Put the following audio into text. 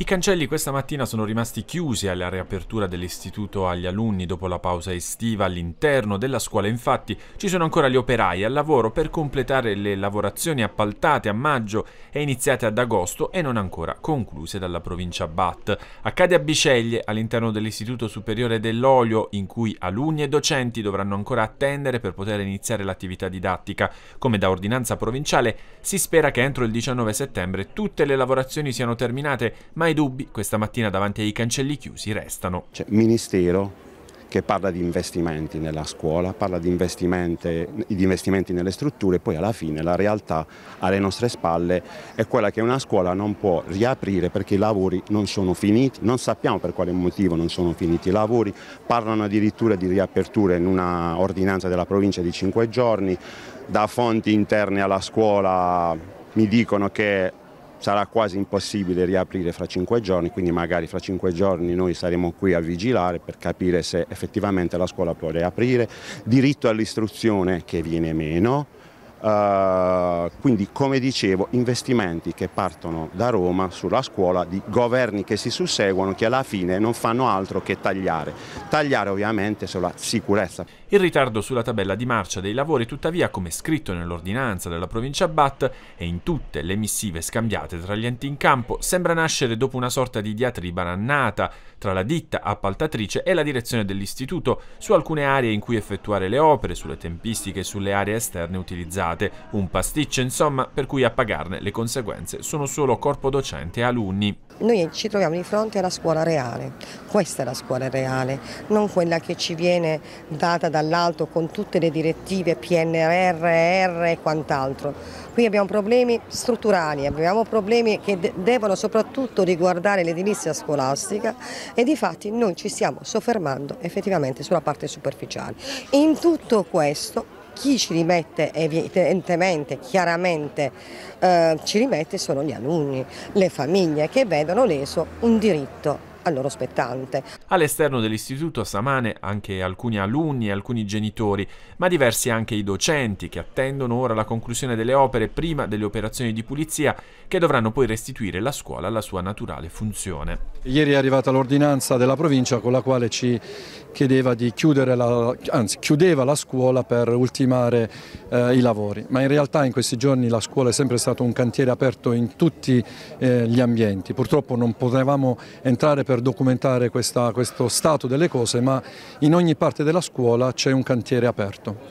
I cancelli questa mattina sono rimasti chiusi alla riapertura dell'istituto agli alunni dopo la pausa estiva all'interno della scuola. Infatti ci sono ancora gli operai al lavoro per completare le lavorazioni appaltate a maggio e iniziate ad agosto e non ancora concluse dalla provincia BAT. Accade a Biceglie all'interno dell'istituto superiore dell'olio in cui alunni e docenti dovranno ancora attendere per poter iniziare l'attività didattica. Come da ordinanza provinciale si spera che entro il 19 settembre tutte le lavorazioni siano terminate ma i dubbi questa mattina davanti ai cancelli chiusi restano. C'è Ministero che parla di investimenti nella scuola, parla di investimenti, di investimenti nelle strutture e poi alla fine la realtà alle nostre spalle è quella che una scuola non può riaprire perché i lavori non sono finiti, non sappiamo per quale motivo non sono finiti i lavori, parlano addirittura di riaperture in una ordinanza della provincia di 5 giorni, da fonti interne alla scuola mi dicono che sarà quasi impossibile riaprire fra cinque giorni, quindi magari fra cinque giorni noi saremo qui a vigilare per capire se effettivamente la scuola può riaprire, diritto all'istruzione che viene meno, Uh, quindi come dicevo investimenti che partono da Roma sulla scuola di governi che si susseguono che alla fine non fanno altro che tagliare, tagliare ovviamente sulla sicurezza. Il ritardo sulla tabella di marcia dei lavori tuttavia come scritto nell'ordinanza della provincia BAT e in tutte le missive scambiate tra gli enti in campo sembra nascere dopo una sorta di diatriba rannata tra la ditta appaltatrice e la direzione dell'istituto su alcune aree in cui effettuare le opere, sulle tempistiche e sulle aree esterne utilizzate risate, un pasticcio insomma per cui a pagarne le conseguenze sono solo corpo docente e alunni. Noi ci troviamo di fronte alla scuola reale, questa è la scuola reale, non quella che ci viene data dall'alto con tutte le direttive PNRR e quant'altro. Qui abbiamo problemi strutturali, abbiamo problemi che de devono soprattutto riguardare l'edilizia scolastica e di fatti noi ci stiamo soffermando effettivamente sulla parte superficiale. In tutto questo chi ci rimette evidentemente, chiaramente eh, ci rimette sono gli alunni, le famiglie che vedono leso un diritto a loro spettante. All'esterno dell'istituto samane anche alcuni alunni e alcuni genitori, ma diversi anche i docenti che attendono ora la conclusione delle opere prima delle operazioni di pulizia che dovranno poi restituire la scuola alla sua naturale funzione. Ieri è arrivata l'ordinanza della provincia con la quale ci chiedeva di chiudere la, anzi, chiudeva la scuola per ultimare eh, i lavori, ma in realtà in questi giorni la scuola è sempre stato un cantiere aperto in tutti eh, gli ambienti. Purtroppo non potevamo entrare per per documentare questa, questo stato delle cose, ma in ogni parte della scuola c'è un cantiere aperto.